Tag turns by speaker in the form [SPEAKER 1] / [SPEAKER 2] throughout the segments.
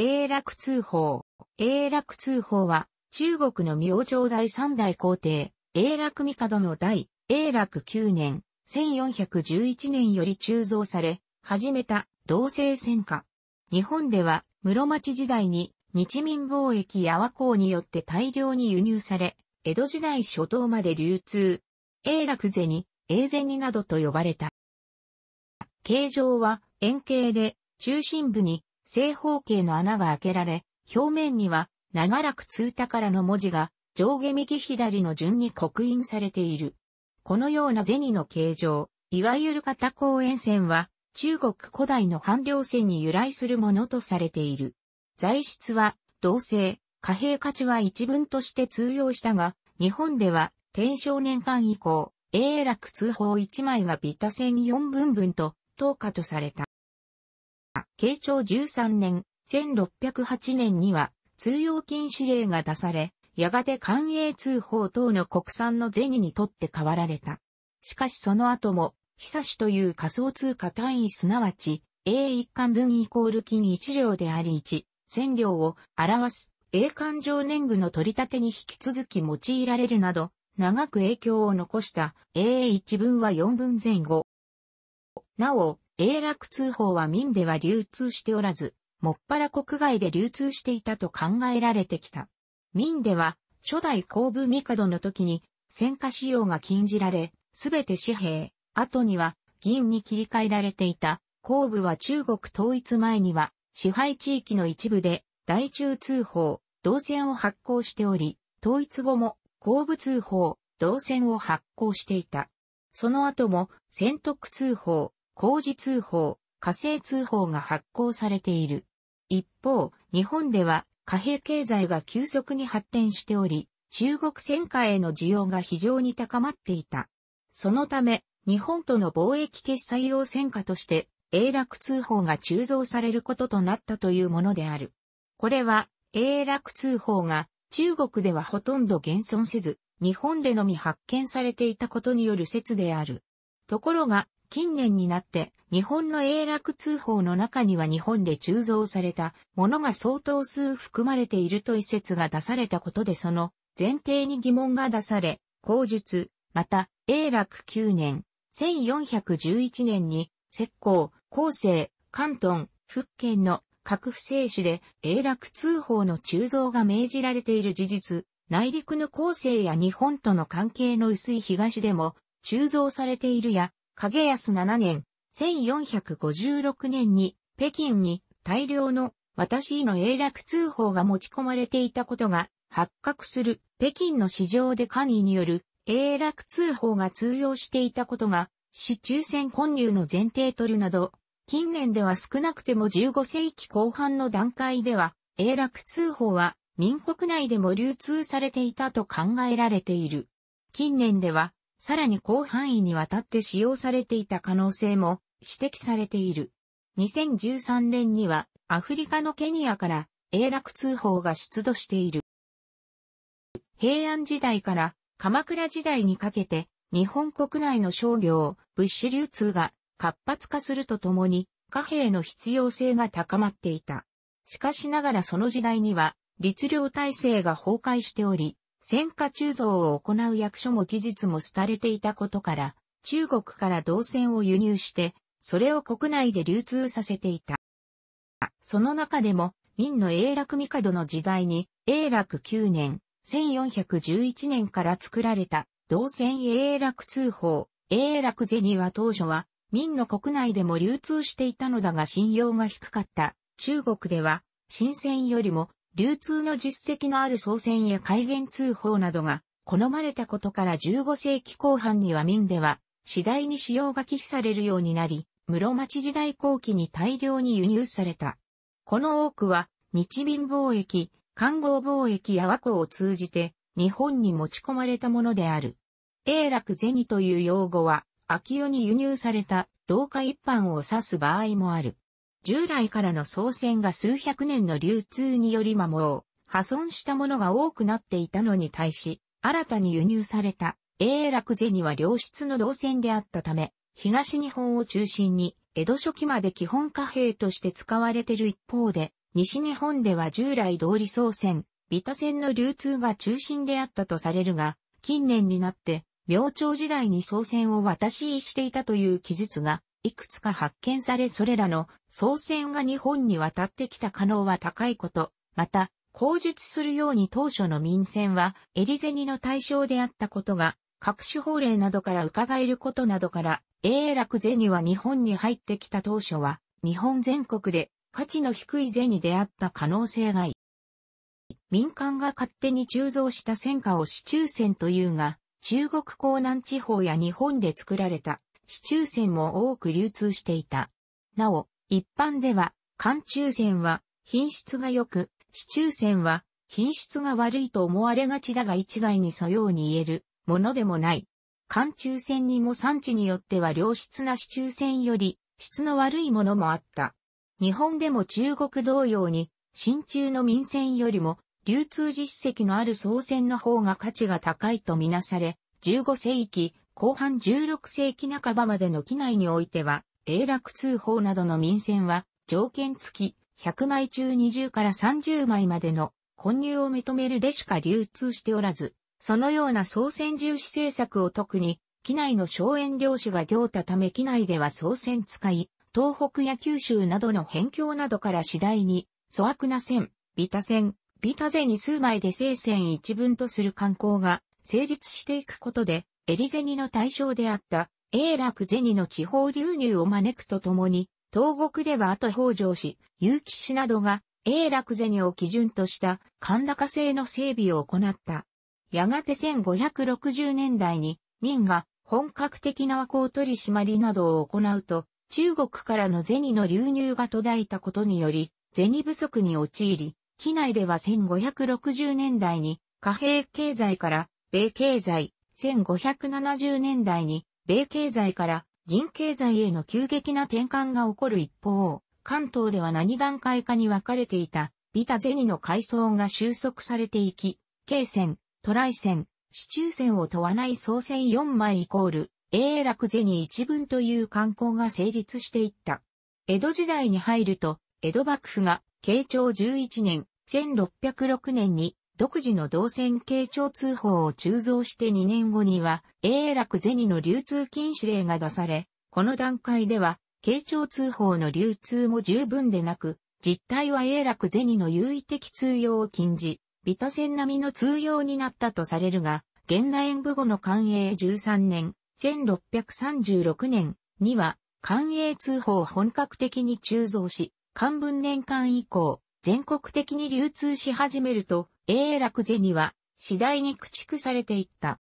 [SPEAKER 1] 永楽通報。永楽通報は、中国の明朝第三代皇帝、永楽帝の代、永楽九年、1411年より鋳造され、始めた同性戦火。日本では、室町時代に、日民貿易や和光によって大量に輸入され、江戸時代初頭まで流通。永楽銭、永銭などと呼ばれた。形状は円形で、中心部に正方形の穴が開けられ、表面には長らく通たからの文字が上下右左の順に刻印されている。このような銭の形状、いわゆる片公園線は中国古代の半量線に由来するものとされている。材質は同性、貨幣価値は一文として通用したが、日本では天正年間以降、永楽通報1枚がビタ線4分分と、等価とされた。慶長13年、1608年には通用禁止令が出され、やがて官営通報等の国産の銭にとって変わられた。しかしその後も、久しという仮想通貨単位すなわち、A1 巻分イコール金1両であり1、千両を表す A 勘定年貢の取り立てに引き続き用いられるなど、長く影響を残した A1 分は4分前後。なお、永楽通報は民では流通しておらず、もっぱら国外で流通していたと考えられてきた。民では、初代皇武帝の時に、戦火使用が禁じられ、すべて紙幣、後には銀に切り替えられていた。皇武は中国統一前には、支配地域の一部で、大中通報、銅線を発行しており、統一後も、皇武通報、銅線を発行していた。その後も、仙徳通報、工事通報、火星通報が発行されている。一方、日本では貨幣経済が急速に発展しており、中国戦火への需要が非常に高まっていた。そのため、日本との貿易決済用戦火として、永楽通報が鋳造されることとなったというものである。これは、永楽通報が中国ではほとんど現存せず、日本でのみ発見されていたことによる説である。ところが、近年になって日本の英楽通報の中には日本で鋳造されたものが相当数含まれていると一説が出されたことでその前提に疑問が出され、口述、また英楽9年、1411年に石膏、後世、関東、福建の各不正市で英楽通報の鋳造が命じられている事実、内陸の後世や日本との関係の薄い東でも鋳造されているや景康7年、1456年に、北京に大量の私の英楽通報が持ち込まれていたことが発覚する北京の市場で簡易による英楽通報が通用していたことが市中線混入の前提取るなど、近年では少なくても15世紀後半の段階では、英楽通報は民国内でも流通されていたと考えられている。近年ではさらに広範囲にわたって使用されていた可能性も指摘されている。2013年にはアフリカのケニアから永楽通報が出土している。平安時代から鎌倉時代にかけて日本国内の商業、物資流通が活発化するとともに貨幣の必要性が高まっていた。しかしながらその時代には律令体制が崩壊しており、戦火鋳造を行う役所も技術も廃れていたことから、中国から銅線を輸入して、それを国内で流通させていた。その中でも、明の永楽帝の時代に、永楽9年、1411年から作られた、銅線永楽通報、永楽銭は当初は、明の国内でも流通していたのだが信用が低かった。中国では、新鮮よりも流通の実績のある操船や海原通報などが好まれたことから15世紀後半には民では次第に使用が寄付されるようになり、室町時代後期に大量に輸入された。この多くは日民貿易、官合貿易や和光を通じて日本に持ち込まれたものである。永楽銭という用語は、秋代に輸入された同化一般を指す場合もある。従来からの総船が数百年の流通により摩耗、破損したものが多くなっていたのに対し、新たに輸入された永楽には良質の動線であったため、東日本を中心に、江戸初期まで基本貨幣として使われている一方で、西日本では従来通り総船、ビタ船の流通が中心であったとされるが、近年になって、明朝時代に総船を渡ししていたという記述がいくつか発見されそれらの総船が日本に渡ってきた可能は高いこと、また、口述するように当初の民船はエリゼニの対象であったことが、各種法令などから伺えることなどから、永楽ゼニは日本に入ってきた当初は、日本全国で価値の低いゼニであった可能性が民間が勝手に鋳造した戦火を市中船というが、中国江南地方や日本で作られた市中線も多く流通していた。なお、一般では、寒中線は品質が良く、市中線は品質が悪いと思われがちだが一概にそように言えるものでもない。寒中線にも産地によっては良質な市中線より質の悪いものもあった。日本でも中国同様に、新中の民船よりも流通実績のある総船の方が価値が高いとみなされ、15世紀後半16世紀半ばまでの機内においては、永楽通報などの民船は、条件付き、100枚中20から30枚までの混入を認めるでしか流通しておらず、そのような総船重視政策を特に、機内のエ園領主が行ったため機内では総船使い、東北や九州などの辺境などから次第に、粗悪な船、ビタ船、ビタ税に数枚で聖船一分とする観光が成立していくことで、エリゼニの対象であった永楽ゼニの地方流入を招くとともに、東国では後北条氏、結城氏などが永楽ゼニを基準とした神高制の整備を行った。やがて1560年代に民が本格的な和光取締りなどを行うと、中国からのゼニの流入が途絶えたことにより、ゼニ不足に陥り、機内では1560年代に貨幣経済から米経済、1570年代に、米経済から銀経済への急激な転換が起こる一方、関東では何段階かに分かれていた、ビタゼニの階層が収束されていき、京線、トライ線、市中線を問わない総線4枚イコール、永楽ゼニ一文という観光が成立していった。江戸時代に入ると、江戸幕府が、慶長11年、1606年に、独自の動線傾聴通報を鋳造して2年後には、永楽銭の流通禁止令が出され、この段階では、傾聴通報の流通も十分でなく、実態は永楽銭の優位的通用を禁じ、ビタ線並みの通用になったとされるが、現代演武後の寛永13年、1636年には、寛永通報を本格的に鋳造し、官文年間以降、全国的に流通し始めると、永楽には次第に駆逐されていった。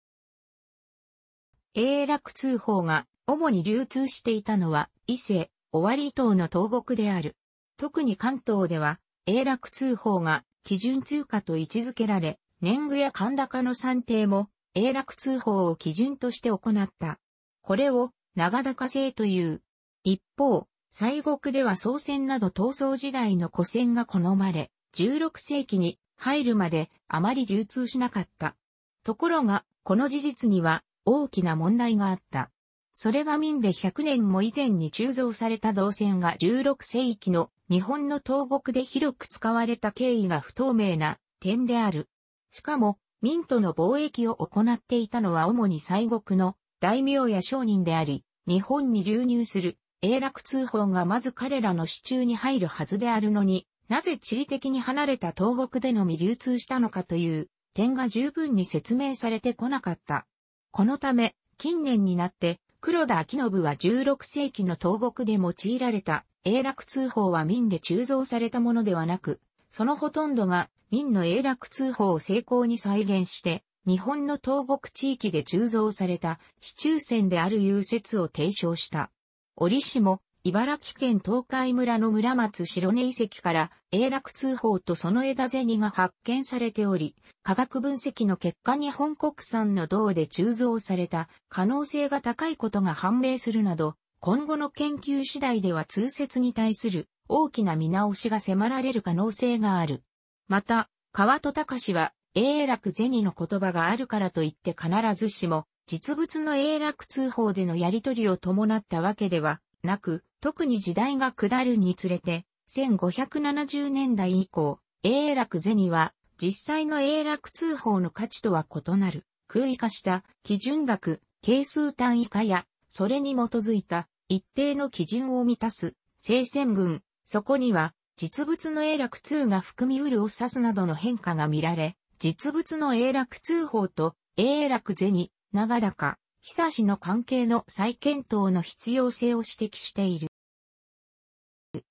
[SPEAKER 1] 永楽通報が主に流通していたのは伊勢、尾張島の東国である。特に関東では永楽通報が基準通貨と位置づけられ、年貢や神高の算定も永楽通報を基準として行った。これを長高制という。一方、西国では宋銭など闘争時代の古戦が好まれ、16世紀に入るまであまり流通しなかった。ところが、この事実には大きな問題があった。それは民で100年も以前に鋳造された銅線が16世紀の日本の東国で広く使われた経緯が不透明な点である。しかも、民との貿易を行っていたのは主に西国の大名や商人であり、日本に流入する永楽通報がまず彼らの手中に入るはずであるのに、なぜ地理的に離れた東北でのみ流通したのかという点が十分に説明されてこなかった。このため、近年になって黒田昭信は16世紀の東国で用いられた永楽通報は民で鋳造されたものではなく、そのほとんどが民の永楽通報を成功に再現して、日本の東国地域で鋳造された市中線であるい説を提唱した。折しも、茨城県東海村の村松白根遺跡から永楽通報とその枝銭が発見されており、科学分析の結果に本国産の銅で鋳造された可能性が高いことが判明するなど、今後の研究次第では通説に対する大きな見直しが迫られる可能性がある。また、川戸隆は永楽銭の言葉があるからといって必ずしも、実物の永楽通報でのやり取りを伴ったわけではなく、特に時代が下るにつれて、1570年代以降、英楽銭は、実際の英楽通報の価値とは異なる、空位化した基準額、係数単位化や、それに基づいた一定の基準を満たす、聖戦群、そこには、実物の英楽通が含みうるを指すなどの変化が見られ、実物の英楽通報と英楽銭、長らか、久しの関係の再検討の必要性を指摘している。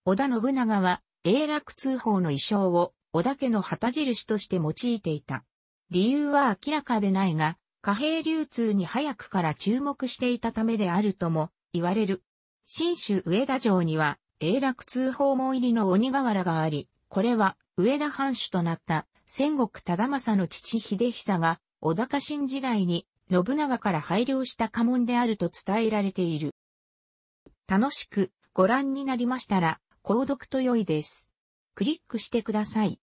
[SPEAKER 1] 織田信長は、永楽通報の衣装を織田家の旗印として用いていた。理由は明らかでないが、貨幣流通に早くから注目していたためであるとも言われる。新州上田城には永楽通報門入りの鬼瓦があり、これは上田藩主となった戦国忠政の父秀久が小高新時代に信長から配慮した家紋であると伝えられている。楽しくご覧になりましたら、購読と良いです。クリックしてください。